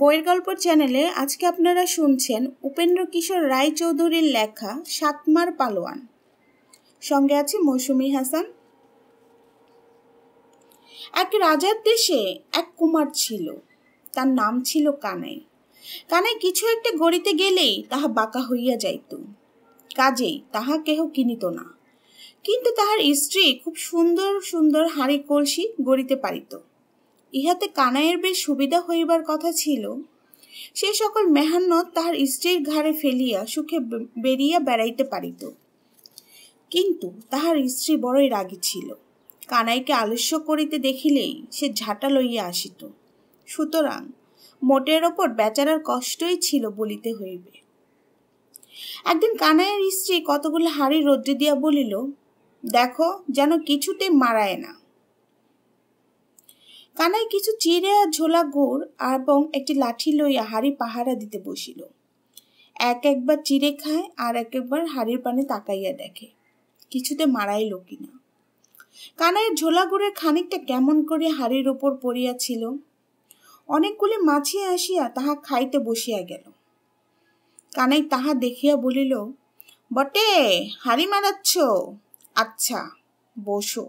বইয়ের গল্প চ্যানেলে আজকে আপনারা শুনছেন উপেন্দ্র কিশোর রায়চৌধুরীর লেখা সাতমার পালোয়ান সঙ্গে আছে মৌসুমি হাসান এক রাজার দেশে এক কুমার ছিল তার নাম ছিল কানাই কানাই কিছু একটা গড়িতে গেলেই তাহা বাঁকা হইয়া যাইত কাজেই তাহা কেহ কিনিত না কিন্তু তাহার স্ত্রী খুব সুন্দর সুন্দর হাঁড়ি কলসি গড়িতে পারিত ইহাতে কানাইয়ের বেশ সুবিধা হইবার কথা ছিল সে সকল মেহান্নত তাহার স্ত্রীর ঘাড়ে ফেলিয়া সুখে বেরিয়া বেড়াইতে পারিত কিন্তু তাহার স্ত্রী বড়ই রাগী ছিল কানাইকে আলস্য করিতে দেখিলেই সে ঝাঁটা লইয়া আসিত সুতরাং মোটের ওপর বেচারার কষ্টই ছিল বলিতে হইবে একদিন কানাইয়ের স্ত্রী কতগুলো হাড়ি রোদ্রে দিয়া বলিল দেখো যেন কিছুতে মারায় না কানাই কিছু চিড়ে আর ঝোলা গোড় এবং একটি লাঠি লইয়া হাড়ি পাহারা দিতে বসিল এক একবার চিড়ে খায় আর এক একবার হাড়ির পানে তাকাইয়া দেখে কিছুতে মারাইল কিনা কানাইয়ের ঝোলা গোড়ের খানিকটা কেমন করে হাড়ির ওপর পড়িয়াছিল অনেকগুলি মাছি আসিয়া তাহা খাইতে বসিয়া গেল কানাই তাহা দেখিয়া বলিল বটে হাড়ি মারাচ্ছ আচ্ছা বসো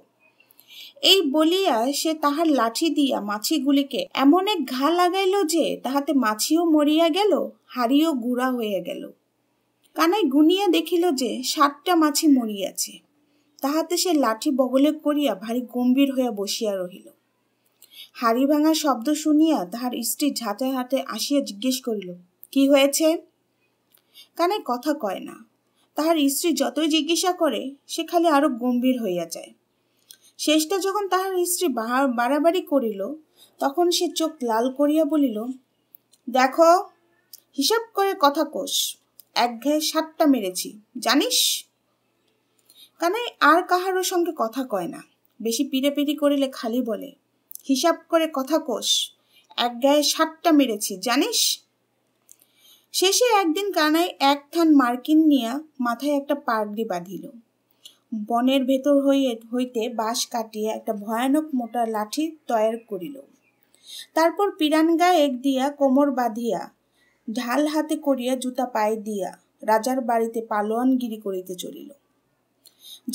এই বলিয়া সে তাহার লাঠি দিয়া মাছিগুলিকে এমন এক ঘা লাগাইল যে তাহাতে মাছিও মরিয়া গেল হাড়িও গুড়া হইয়া গেল কানাই গুনিয়া দেখিল যে সাতটা মাছি মরিয়াছে তাহাতে সে লাঠি বগলে করিয়া ভারী গম্ভীর হইয়া বসিয়া রহিল হাড়ি ভাঙা শব্দ শুনিয়া তাহার স্ত্রী ঝাঁটে হাটে আসিয়া জিজ্ঞেস করিল কি হয়েছে কানাই কথা কয় না তাহার স্ত্রী যতই জিজ্ঞাসা করে সে খালি আরো গম্ভীর হইয়া যায় শেষটা যখন তাহার স্ত্রী বাড়াবাড়ি করিল তখন সে চোখ লাল করিয়া বলিল দেখো হিসাব করে কথা কোষ এক ঘায়ে সাতটা মেরেছি জানিস কানাই আর কাহারও সঙ্গে কথা কয় না বেশি পিড়েপিড়ি করিলে খালি বলে হিসাব করে কথা কোষ এক গায়ে সাতটা মেরেছি জানিস শেষে একদিন কানাই এক থান মার্কিন নিয়া মাথায় একটা পাগড়ি বাঁধিল বনের ভেতর হইয়ে হইতে বাঁশ কাটিয়া একটা ভয়ানক মোটা লাঠি তৈয়ার করিল তারপর গায়ে এক দিয়া কোমর বাঁধিয়া ঢাল হাতে করিয়া জুতা পায়ে দিয়া রাজার বাড়িতে পালোয়ানগিরি করিতে চলিল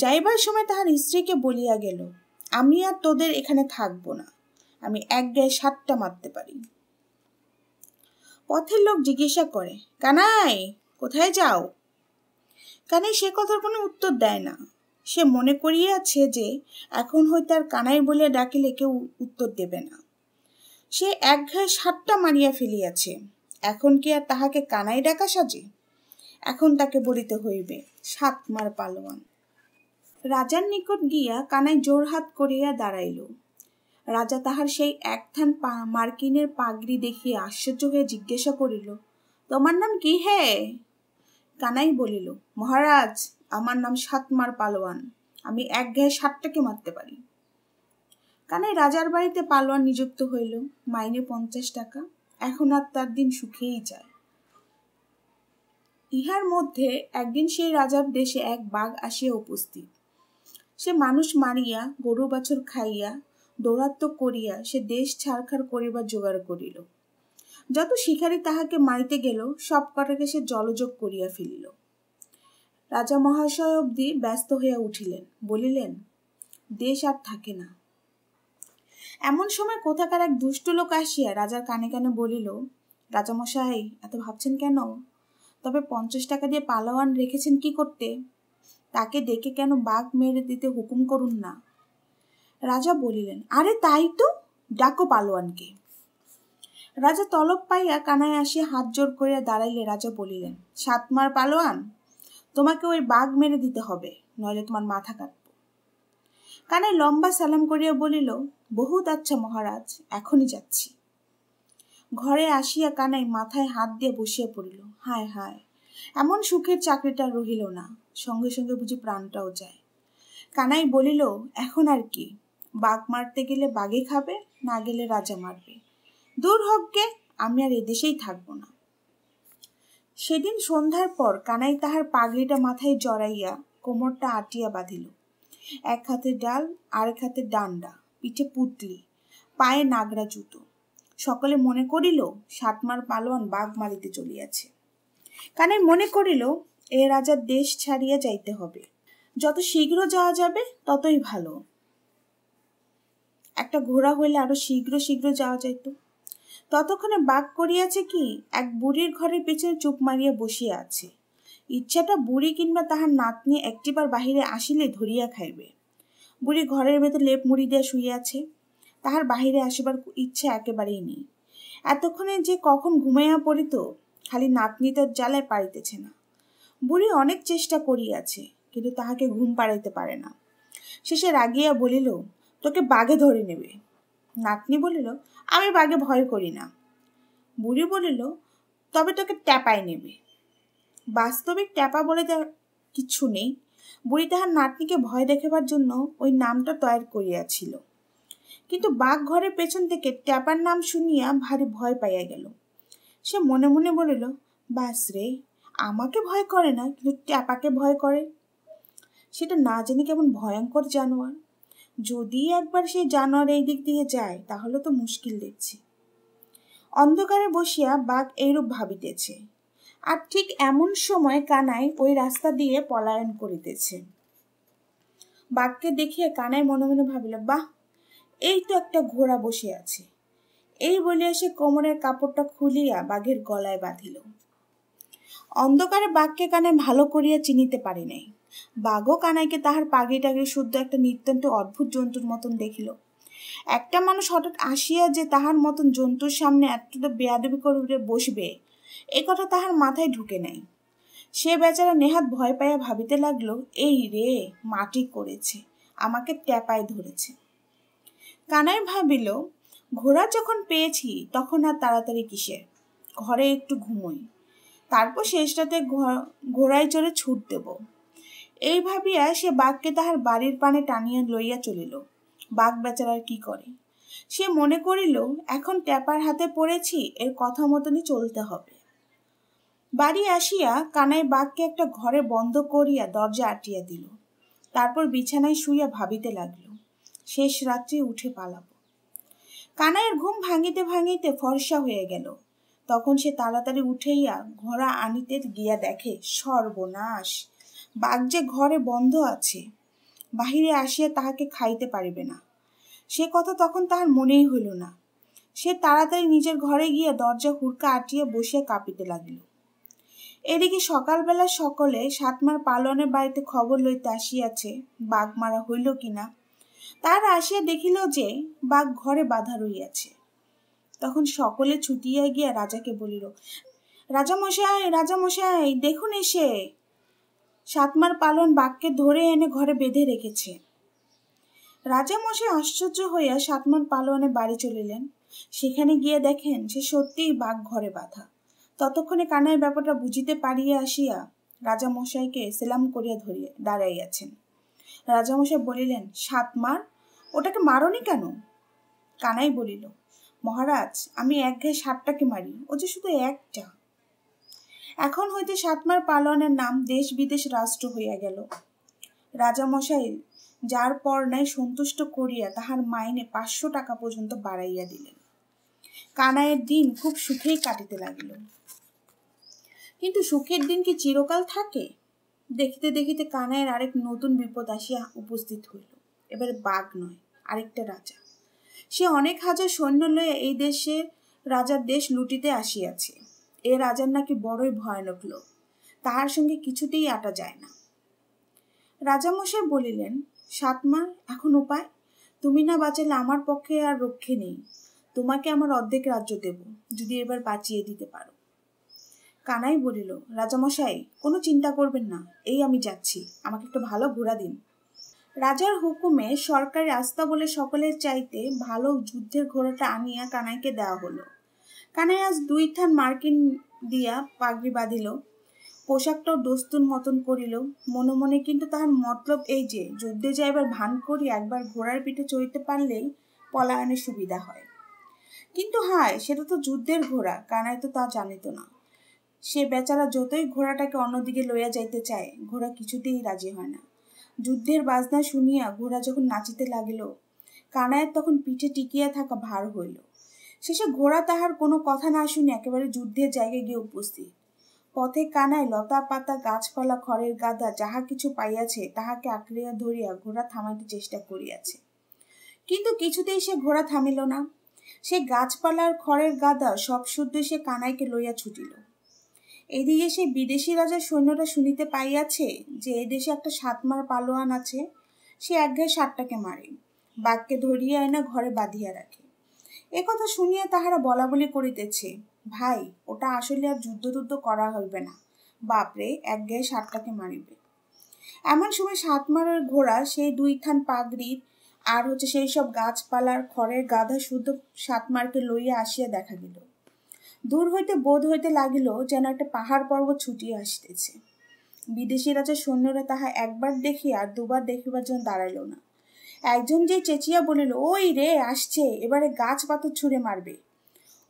যাইবার সময় তাহার স্ত্রীকে বলিয়া গেল আমি আর তোদের এখানে থাকবো না আমি এক গায়ে সাতটা মারতে পারি পথের লোক জিজ্ঞাসা করে কানাই কোথায় যাও কানাই সে কথার কোনো উত্তর দেয় না সে মনে করিয়াছে যে এখন হয়তো আর কানাই বলে ডাকিলে কেউ উত্তর দেবে না সে এক ঘায়ে সাতটা মারিয়া ফেলিয়াছে এখন কি আর তাহাকে কানাই ডাকা সাজে এখন তাকে বলিতে হইবে সাত মার পালোয়ান রাজার নিকট গিয়া কানাই জোরহাত করিয়া দাঁড়াইল রাজা তাহার সেই এক থান মার্কিনের পাগড়ি দেখিয়া আশ্চর্য হয়ে জিজ্ঞাসা করিল তোমার নাম কি হে কানাই বলিল মহারাজ আমার নাম সাতমার পালোয়ান আমি এক ঘায়ে সাতটাকে মারতে পারি কানে রাজার বাড়িতে পালোয়ান নিযুক্ত হইল মাইনে পঞ্চাশ টাকা এখন আর তার দিন সুখেই যায় ইহার মধ্যে একদিন সেই রাজার দেশে এক বাঘ আসিয়া উপস্থিত সে মানুষ মারিয়া গরু বাছর খাইয়া দৌরাত্ম করিয়া সে দেশ ছাড়খাড় করিবার জোগাড় করিল যত শিকারী তাহাকে মারিতে গেল সব কটাকে সে জলযোগ করিয়া ফেলিল রাজা মহাশয় অবধি ব্যস্ত হয়ে উঠিলেন বলিলেন দেশ আর থাকে না এমন সময় কোথাকার এক দুষ্ট লোক আসিয়া রাজার কানে কানে বলিল রাজামশাই এত ভাবছেন কেন তবে পঞ্চাশ টাকা দিয়ে পালোয়ান রেখেছেন কি করতে তাকে ডেকে কেন বাঘ মেরে দিতে হুকুম করুন না রাজা বলিলেন আরে তাই তো ডাকো পালোয়ানকে রাজা তলব পাইয়া কানায় আসিয়া হাত জোর করিয়া দাঁড়াইলে রাজা বলিলেন সাতমার পালোয়ান তোমাকে ওই বাঘ মেরে দিতে হবে নইলে তোমার মাথা কাটব কানে লম্বা সালাম করিয়া বলিল বহুত আচ্ছা মহারাজ এখনই যাচ্ছি ঘরে আসিয়া কানাই মাথায় হাত দিয়ে বসিয়া পড়িল হায় হায় এমন সুখের চাকরিটা রহিল না সঙ্গে সঙ্গে বুঝি প্রাণটাও যায় কানাই বলিল এখন আর কি বাঘ মারতে গেলে বাঘে খাবে না গেলে রাজা মারবে দূর হককে আমি আর এদেশেই থাকবো না সেদিন সন্ধ্যার পর কানাই তাহার পাগড়িটা মাথায় জড়াইয়া কোমরটা আটিয়া বাঁধিল এক হাতে ডাল আরেক হাতে ডান্ডা পিঠে পুতলি পায়ে নাগরা জুতো সকলে মনে করিল সাতমার পালোয়ান বাঘ মারিতে চলিয়াছে কানাই মনে করিল এ রাজার দেশ ছাড়িয়া যাইতে হবে যত শীঘ্র যাওয়া যাবে ততই ভালো একটা ঘোড়া হইলে আরো শীঘ্র শীঘ্র যাওয়া যাইতো ততক্ষণে বাঘ করিয়াছে কি এক বুড়ির ঘরের পেছনে চুপ মারিয়া বসিয়া আছে ইচ্ছাটা বুড়ি কিংবা তাহার নাতনি একটিবার বাহিরে আসিলে ধরিয়া খাইবে বুড়ি ঘরের ভেতর লেপ মুড়ি দিয়া শুইয়াছে তাহার বাহিরে আসিবার ইচ্ছা একেবারেই নেই এতক্ষণে যে কখন ঘুমাইয়া পড়িত খালি নাতনি তার জ্বালায় পারিতেছে না বুড়ি অনেক চেষ্টা করিয়াছে কিন্তু তাহাকে ঘুম পাড়াইতে পারে না শেষে রাগিয়া বলিল তোকে বাঘে ধরে নেবে নাতনি বলিল আমি বাঘে ভয় করি না বুড়ি বলিল তবে তোকে ট্যাপাই নেবে বাস্তবিক ট্যাপা বলে যা কিছু নেই বুড়ি তাহার নাতনিকে ভয় দেখাবার জন্য ওই নামটা তৈরি করিয়াছিল কিন্তু বাঘ ঘরের পেছন থেকে ট্যাপার নাম শুনিয়া ভারী ভয় পাইয়া গেল সে মনে মনে বলিল বাস রে আমাকে ভয় করে না কিন্তু ট্যাপাকে ভয় করে সেটা না জেনে কেমন ভয়ঙ্কর জানোয়ার যদি একবার সেই জানোয়ার এই দিক দিয়ে যায় তাহলে তো মুশকিল দেখছি অন্ধকারে বসিয়া বাঘ এইরূপ ভাবিতেছে আর ঠিক এমন সময় কানাই ওই রাস্তা দিয়ে পলায়ন করিতেছে বাঘকে দেখিয়া কানাই মনে মনে ভাবিল বাহ এই তো একটা ঘোড়া বসে আছে এই বলিয়া সে কোমরের কাপড়টা খুলিয়া বাঘের গলায় বাঁধিল অন্ধকারে বাঘকে কানে ভালো করিয়া চিনিতে পারি নাই বাঘও কানাইকে তাহার পাগড়ি টাগড়ি শুদ্ধ একটা নিত্যন্ত অদ্ভুত জন্তুর মতন দেখিল একটা মানুষ হঠাৎ আসিয়া যে তাহার মতন জন্তুর সামনে এতটা বেয়াদবি করে বসবে এ কথা তাহার মাথায় ঢুকে নাই সে বেচারা নেহাত ভয় পাইয়া ভাবিতে লাগলো এই রে মাটি করেছে আমাকে ট্যাপায় ধরেছে কানাই ভাবিল ঘোড়া যখন পেয়েছি তখন আর তাড়াতাড়ি কিসের ঘরে একটু ঘুমোই তারপর শেষটাতে ঘোড়ায় চড়ে ছুট দেবো এই ভাবিয়া সে বাঘকে তাহার বাড়ির পানে টানিয়া লইয়া চলিল বাঘ বেচারার কি করে সে মনে করিল এখন ট্যাপার হাতে পড়েছি এর কথা মতনই চলতে হবে বাড়ি আসিয়া কানাই বাঘকে একটা ঘরে বন্ধ করিয়া দরজা আটিয়া দিল তারপর বিছানায় শুইয়া ভাবিতে লাগল শেষ রাত্রে উঠে পালাব কানাইয়ের ঘুম ভাঙিতে ভাঙিতে ফর্সা হয়ে গেল তখন সে তাড়াতাড়ি উঠেইয়া ঘোড়া আনিতে গিয়া দেখে সর্বনাশ বাঘ যে ঘরে বন্ধ আছে বাহিরে আসিয়া তাহাকে খাইতে পারিবে না সে কথা তখন তাহার মনেই হইল না সে তাড়াতাড়ি নিজের ঘরে গিয়া দরজা হুড়কা আটিয়া বসিয়া কাঁপিতে লাগিল এদিকে সকালবেলা সকলে সাতমার পালনের বাড়িতে খবর লইতে আসিয়াছে বাঘ মারা হইল কিনা তার আসিয়া দেখিল যে বাঘ ঘরে বাধা রইয়াছে তখন সকলে ছুটিয়া গিয়া রাজাকে বলিল রাজামশাই রাজামশাই দেখুন এসে সাতমার পালন বাঘকে ধরে এনে ঘরে বেঁধে রেখেছে রাজামশাই আশ্চর্য হইয়া সাতমার পালনে বাড়ি চলিলেন সেখানে গিয়ে দেখেন সে সত্যিই বাঘ ঘরে বাঁধা ততক্ষণে কানাই ব্যাপারটা বুঝিতে পারিয়া আসিয়া রাজামশাইকে সেলাম করিয়া ধরিয়া দাঁড়াইয়াছেন রাজামশাই বলিলেন সাতমার ওটাকে মারনি কেন কানাই বলিল মহারাজ আমি এক ঘায়ে সাপটাকে মারি ও যে শুধু একটা এখন হইতে সাতমার পালনের নাম দেশ বিদেশ রাষ্ট্র হইয়া গেল রাজামশাই যার নাই সন্তুষ্ট করিয়া তাহার মাইনে পাঁচশো টাকা পর্যন্ত বাড়াইয়া দিলেন কানায়ের দিন খুব সুখেই কাটিতে লাগিল কিন্তু সুখের দিন কি চিরকাল থাকে দেখিতে দেখিতে কানায়ের আরেক নতুন বিপদ আসিয়া উপস্থিত হইল এবার বাঘ নয় আরেকটা রাজা সে অনেক হাজার সৈন্য লইয়া এই দেশের রাজার দেশ লুটিতে আসিয়াছে এ রাজার নাকি বড়ই ভয়ানক লোক তাহার সঙ্গে কিছুতেই আটা যায় না রাজামশাই বলিলেন সাত মা এখন উপায় তুমি না বাঁচালে আমার পক্ষে আর রক্ষে নেই তোমাকে আমার অর্ধেক রাজ্য দেব যদি এবার বাঁচিয়ে দিতে পারো কানাই বলিল রাজামশাই কোনো চিন্তা করবেন না এই আমি যাচ্ছি আমাকে একটা ভালো ঘোরা দিন রাজার হুকুমে সরকারি আস্থা বলে সকলের চাইতে ভালো যুদ্ধের ঘোড়াটা আনিয়া কানাইকে দেওয়া হলো কানাই আজ দুই থান মার্কিন দিয়া পাগড়ি বাঁধিল পোশাকটাও দস্তুর মতন করিল মনে মনে কিন্তু তাহার মতলব এই যে যুদ্ধে যাইবার ভান করি একবার ঘোড়ার পিঠে চড়িতে পারলেই পলায়নের সুবিধা হয় কিন্তু হায় সেটা তো যুদ্ধের ঘোড়া কানাই তো তা জানিত না সে বেচারা যতই ঘোড়াটাকে অন্যদিকে লইয়া যাইতে চায় ঘোড়া কিছুতেই রাজি হয় না যুদ্ধের বাজনা শুনিয়া ঘোড়া যখন নাচিতে লাগিল কানায়ের তখন পিঠে টিকিয়া থাকা ভার হইল শেষে ঘোড়া তাহার কোনো কথা না শুনে একেবারে যুদ্ধের জায়গায় গিয়ে উপস্থিত পথে কানায় লতা পাতা গাছপালা খড়ের গাদা যাহা কিছু পাইয়াছে তাহাকে আঁকড়িয়া ধরিয়া ঘোড়া থামাইতে চেষ্টা করিয়াছে কিন্তু কিছুতেই সে ঘোড়া থামিল না সে গাছপালার খড়ের গাদা সব শুদ্ধ সে কানাইকে লইয়া ছুটিল এদিকে সে বিদেশি রাজার সৈন্যরা শুনিতে পাইয়াছে যে এদেশে একটা সাতমার পালোয়ান আছে সে একঘায় সাতটাকে মারে বাঘকে ধরিয়া এনে ঘরে বাঁধিয়া রাখে একথা শুনিয়া তাহারা বলা বলি করিতেছে ভাই ওটা আসলে আর যুদ্ধ যুদ্ধ করা হইবে না বাপরে এক গায়ে সাতটাকে মারিবে এমন সময় সাত মারার ঘোড়া সেই দুইখান পাগড়ির আর হচ্ছে সেই সব গাছপালার খড়ের গাধা শুদ্ধ সাতমারকে লইয়া আসিয়া দেখা গেল দূর হইতে বোধ হইতে লাগিল যেন একটা পাহাড় পর্বত ছুটিয়া আসিতেছে বিদেশি যে সৈন্যরা তাহা একবার দেখিয়া দুবার দেখিবার জন্য দাঁড়াইল না একজন যে চেঁচিয়া বলিল ওই রে আসছে এবারে গাছ পাথর ছুঁড়ে মারবে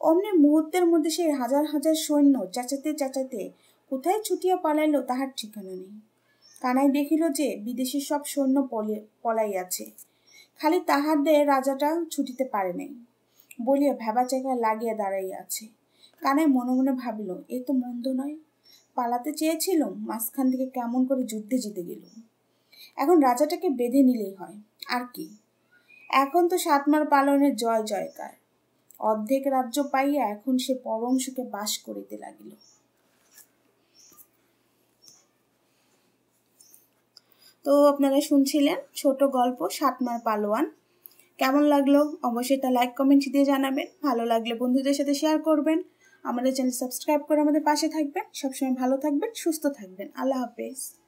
অমনি মুহূর্তের মধ্যে সেই হাজার হাজার সৈন্য চেঁচাতে চেঁচাতে কোথায় ছুটিয়া পালাইল তাহার ঠিকানা নেই কানাই দেখিল যে বিদেশি সব সৈন্য পলাইয়াছে খালি তাহাদের রাজাটা ছুটিতে পারে নাই বলিয়া ভেবা জায়গায় লাগিয়া দাঁড়াইয়াছে কানাই মনে মনে ভাবিল এ তো মন্দ নয় পালাতে চেয়েছিলুম মাঝখান থেকে কেমন করে যুদ্ধে জিতে গেল এখন রাজাটাকে বেঁধে নিলেই হয় আর কি এখন তো সাতমার পালনের জয় জয়কার অর্ধেক রাজ্য পাইয়া এখন সে পরম সুখে বাস করিতে লাগিল তো আপনারা শুনছিলেন ছোট গল্প সাতমার পালোয়ান কেমন লাগলো অবশ্যই তা লাইক কমেন্ট দিয়ে জানাবেন ভালো লাগলে বন্ধুদের সাথে শেয়ার করবেন আমাদের চ্যানেল সাবস্ক্রাইব করে আমাদের পাশে থাকবেন সবসময় ভালো থাকবেন সুস্থ থাকবেন আল্লাহ হাফেজ